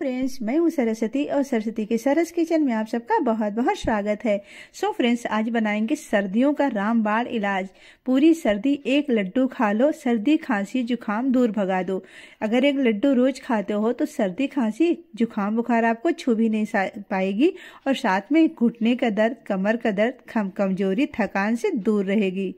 Friends मैं हूँ सरस्वती और सरस्वती के सरस किचन में आप सबका बहुत बहुत स्वागत है सो so फ्रेंड्स आज बनाएंगे सर्दियों का रामबाण इलाज पूरी सर्दी एक लड्डू खा लो सर्दी खांसी जुखाम दूर भगा दो अगर एक लड्डू रोज खाते हो तो सर्दी खांसी जुखाम बुखार आपको छू भी नहीं पाएगी और साथ में घुटने का दर्द कमर का दर्द कमजोरी थकान से दूर रहेगी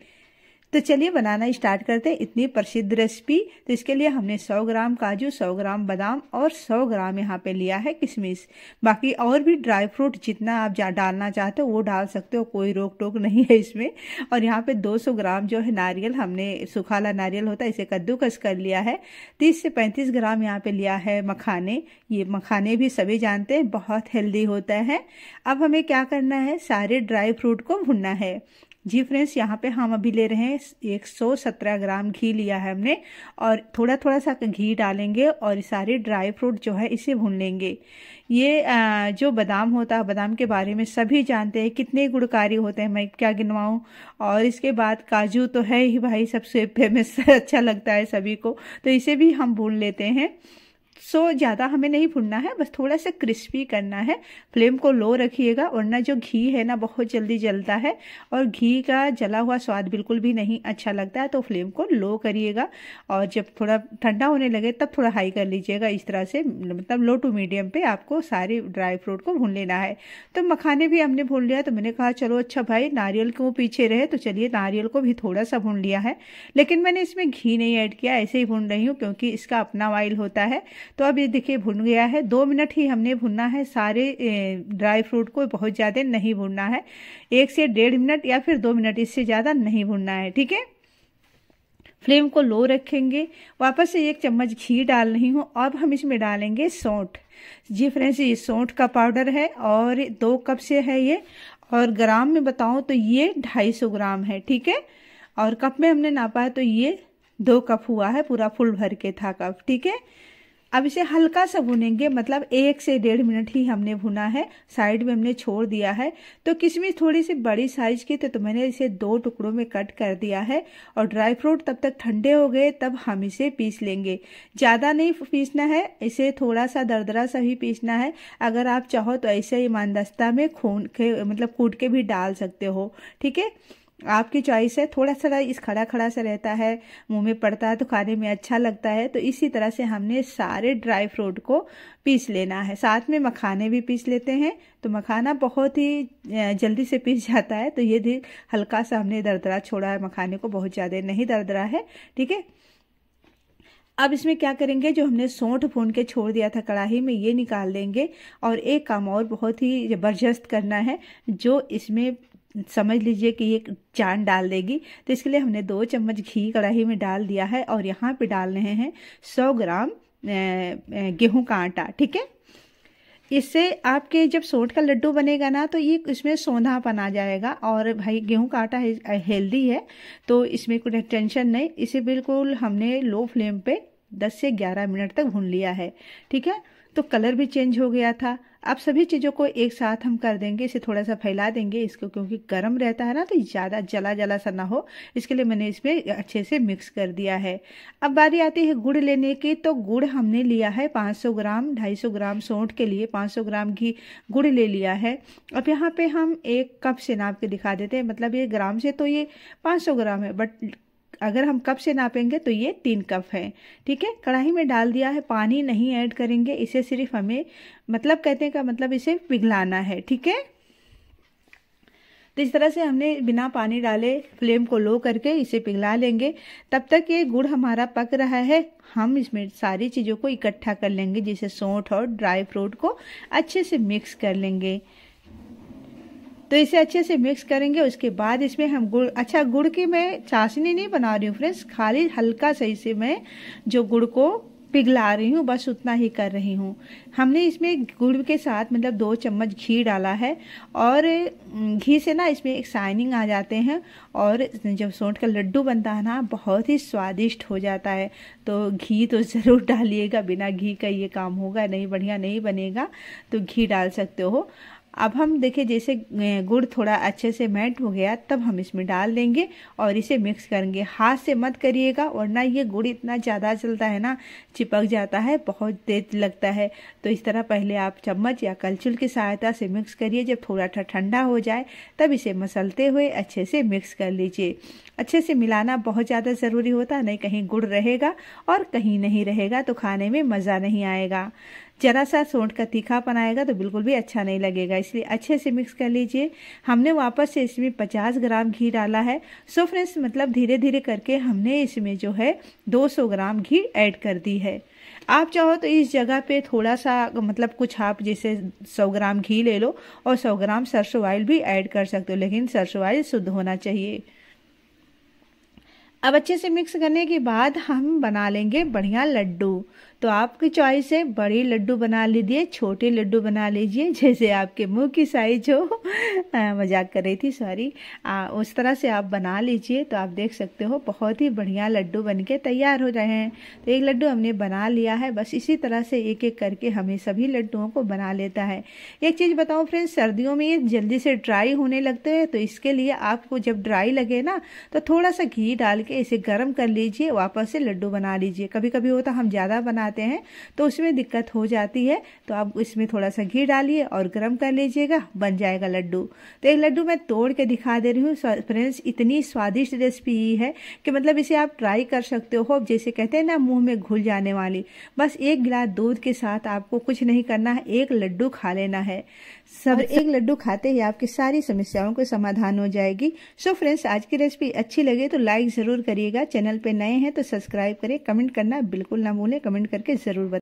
तो चलिए बनाना स्टार्ट करते हैं इतनी प्रसिद्ध रेसिपी तो इसके लिए हमने 100 ग्राम काजू 100 ग्राम बादाम और 100 ग्राम यहाँ पे लिया है किशमिश बाकी और भी ड्राई फ्रूट जितना आप डालना चाहते हो वो डाल सकते हो कोई रोक टोक नहीं है इसमें और यहाँ पे 200 ग्राम जो है नारियल हमने सुखाला नारियल होता है इसे कद्दूकस कर लिया है तीस से पैंतीस ग्राम यहाँ पे लिया है मखाने ये मखाने भी सभी जानते हैं बहुत हेल्दी होता है अब हमें क्या करना है सारे ड्राई फ्रूट को भुनना है जी फ्रेंड्स यहाँ पे हम अभी ले रहे हैं 117 ग्राम घी लिया है हमने और थोड़ा थोड़ा सा घी डालेंगे और सारे ड्राई फ्रूट जो है इसे भून लेंगे ये जो बादाम होता है बादाम के बारे में सभी जानते हैं कितने गुड़कारी होते हैं मैं क्या गिनवाऊँ और इसके बाद काजू तो है ही भाई सबसे फेमस अच्छा लगता है सभी को तो इसे भी हम भून लेते हैं सो so, ज़्यादा हमें नहीं भुनना है बस थोड़ा सा क्रिस्पी करना है फ्लेम को लो रखिएगा वरना जो घी है ना बहुत जल्दी जलता है और घी का जला हुआ स्वाद बिल्कुल भी नहीं अच्छा लगता है तो फ्लेम को लो करिएगा और जब थोड़ा ठंडा होने लगे तब थोड़ा हाई कर लीजिएगा इस तरह से मतलब लो टू मीडियम पे आपको सारे ड्राई फ्रूट को भून लेना है तो मखाने भी हमने भून लिया तो मैंने कहा चलो अच्छा भाई नारियल क्यों पीछे रहे तो चलिए नारियल को भी थोड़ा सा भून लिया है लेकिन मैंने इसमें घी नहीं ऐड किया ऐसे ही भून रही हूँ क्योंकि इसका अपना ऑयल होता है तो अब ये देखिए भुन गया है दो मिनट ही हमने भुनना है सारे ड्राई फ्रूट को बहुत ज़्यादा नहीं भुनना है एक से डेढ़ मिनट या फिर दो मिनट इससे ज़्यादा नहीं भुनना है ठीक है फ्लेम को लो रखेंगे वापस से एक चम्मच घी डाल रही हूँ अब हम इसमें डालेंगे सौंठ जी फ्रेंड्स ये सौंठ का पाउडर है और दो कप से है ये और ग्राम में बताऊँ तो ये ढाई सौ ग्राम है ठीक है और कप में हमने नापा है तो ये दो कप हुआ है पूरा फुल भर के था कप ठीक है अब इसे हल्का सा भुनेंगे मतलब एक से डेढ़ मिनट ही हमने भुना है साइड में हमने छोड़ दिया है तो किशमिश थोड़ी सी बड़ी साइज की तो, तो मैंने इसे दो टुकड़ों में कट कर दिया है और ड्राई फ्रूट तब तक ठंडे हो गए तब हम इसे पीस लेंगे ज़्यादा नहीं पीसना है इसे थोड़ा सा दरदरा सा ही पीसना है अगर आप चाहो तो ऐसे ईमानदस्ता में खून के मतलब कूट के भी डाल सकते हो ठीक है आपकी चॉइस है थोड़ा सा इस खड़ा खड़ा सा रहता है मुंह में पड़ता है तो खाने में अच्छा लगता है तो इसी तरह से हमने सारे ड्राई फ्रूट को पीस लेना है साथ में मखाने भी पीस लेते हैं तो मखाना बहुत ही जल्दी से पीस जाता है तो ये भी हल्का सा हमने दरदरा छोड़ा है मखाने को बहुत ज़्यादा नहीं दरदरा है ठीक है अब इसमें क्या करेंगे जो हमने सौठ भून के छोड़ दिया था कढ़ाही में ये निकाल देंगे और एक काम और बहुत ही ज़बरदस्त करना है जो इसमें समझ लीजिए कि ये चांद डाल देगी तो इसके लिए हमने दो चम्मच घी कढ़ाई में डाल दिया है और यहाँ पे डाल रहे हैं सौ ग्राम गेहूं का आटा ठीक है इससे आपके जब सोठ का लड्डू बनेगा ना तो ये इसमें सोंधापन आ जाएगा और भाई गेहूं का आटा हेल्दी है तो इसमें कोई टेंशन नहीं इसे बिल्कुल हमने लो फ्लेम पे 10 से 11 मिनट तक भून लिया है ठीक है तो कलर भी चेंज हो गया था अब सभी चीज़ों को एक साथ हम कर देंगे इसे थोड़ा सा फैला देंगे इसको क्योंकि गर्म रहता है ना तो ज़्यादा जला जला सा ना हो इसके लिए मैंने इसमें अच्छे से मिक्स कर दिया है अब बारी आती है गुड़ लेने की तो गुड़ हमने लिया है 500 ग्राम 250 ग्राम सौंठ के लिए 500 ग्राम घी गुड़ ले लिया है अब यहाँ पे हम एक कप से नाप के दिखा देते हैं मतलब ये ग्राम से तो ये पाँच ग्राम है बट अगर हम कप से नापेंगे तो ये तीन कप है ठीक है कढ़ाई में डाल दिया है पानी नहीं ऐड करेंगे इसे सिर्फ हमें मतलब कहते हैं का मतलब इसे पिघलाना है ठीक है तो इस तरह से हमने बिना पानी डाले फ्लेम को लो करके इसे पिघला लेंगे तब तक ये गुड़ हमारा पक रहा है हम इसमें सारी चीज़ों को इकट्ठा कर लेंगे जैसे सौंठ और ड्राई फ्रूट को अच्छे से मिक्स कर लेंगे तो इसे अच्छे से मिक्स करेंगे उसके बाद इसमें हम गुड़ अच्छा गुड़ की मैं चाशनी नहीं बना रही हूँ फ्रेंड्स खाली हल्का सही से मैं जो गुड़ को पिघला रही हूँ बस उतना ही कर रही हूँ हमने इसमें गुड़ के साथ मतलब दो चम्मच घी डाला है और घी से ना इसमें एक साइनिंग आ जाते हैं और जब सौंठ का लड्डू बनता है ना बहुत ही स्वादिष्ट हो जाता है तो घी तो ज़रूर डालिएगा बिना घी का ये काम होगा नहीं बढ़िया नहीं बनेगा तो घी डाल सकते हो अब हम देखें जैसे गुड़ थोड़ा अच्छे से मेल्ट हो गया तब हम इसमें डाल देंगे और इसे मिक्स करेंगे हाथ से मत करिएगा वरना ये गुड़ इतना ज़्यादा चलता है ना चिपक जाता है बहुत देर लगता है तो इस तरह पहले आप चम्मच या कलचुल की सहायता से मिक्स करिए जब थोड़ा सा ठंडा हो जाए तब इसे मसलते हुए अच्छे से मिक्स कर लीजिए अच्छे से मिलाना बहुत ज़्यादा ज़रूरी होता है नहीं कहीं गुड़ रहेगा और कहीं नहीं रहेगा तो खाने में मज़ा नहीं आएगा जरा सा सोंठ का तीखापन आएगा तो बिल्कुल भी अच्छा नहीं लगेगा इसलिए अच्छे से मिक्स कर लीजिए हमने वापस से इसमें 50 ग्राम घी डाला है सो फ्रेंड्स मतलब धीरे धीरे करके हमने इसमें जो है 200 ग्राम घी ऐड कर दी है आप चाहो तो इस जगह पे थोड़ा सा मतलब कुछ आप जैसे 100 ग्राम घी ले लो और 100 ग्राम सरसों ऑयल भी ऐड कर सकते हो लेकिन सरसों ऑयल शुद्ध होना चाहिए अब अच्छे से मिक्स करने के बाद हम बना लेंगे बढ़िया लड्डू तो आपकी चॉइस है बड़े लड्डू बना लीजिए छोटे लड्डू बना लीजिए जैसे आपके मुंह की साइज हो मजाक कर रही थी सॉरी उस तरह से आप बना लीजिए तो आप देख सकते हो बहुत ही बढ़िया लड्डू बन के तैयार हो रहे हैं तो एक लड्डू हमने बना लिया है बस इसी तरह से एक एक करके हमें सभी लड्डुओं को बना लेता है एक चीज़ बताऊँ फ्रेंड्स सर्दियों में ये जल्दी से ड्राई होने लगते हैं तो इसके लिए आपको जब ड्राई लगे ना तो थोड़ा सा घी डाल के इसे गर्म कर लीजिए वापस से लड्डू बना लीजिए कभी कभी होता हम ज़्यादा बनाते हैं तो उसमें दिक्कत हो जाती है तो आप इसमें थोड़ा सा घी डालिए और गर्म कर लीजिएगा बन जाएगा लड्डू तो एक लड्डू मैं तोड़ के दिखा दे रही हूँ फ्रेंड्स इतनी स्वादिष्ट रेसिपी है कि मतलब इसे आप ट्राई कर सकते हो जैसे कहते हैं ना मुँह में घुल जाने वाली बस एक गिलास दूध के साथ आपको कुछ नहीं करना है एक लड्डू खा लेना है सब अच्छा। एक लड्डू खाते ही आपकी सारी समस्याओं का समाधान हो जाएगी सो फ्रेंड्स आज की रेसिपी अच्छी लगे तो लाइक जरूर ज़रूर करिएगा चैनल पे नए हैं तो सब्सक्राइब करें कमेंट करना बिल्कुल ना भूलें कमेंट करके ज़रूर बताएं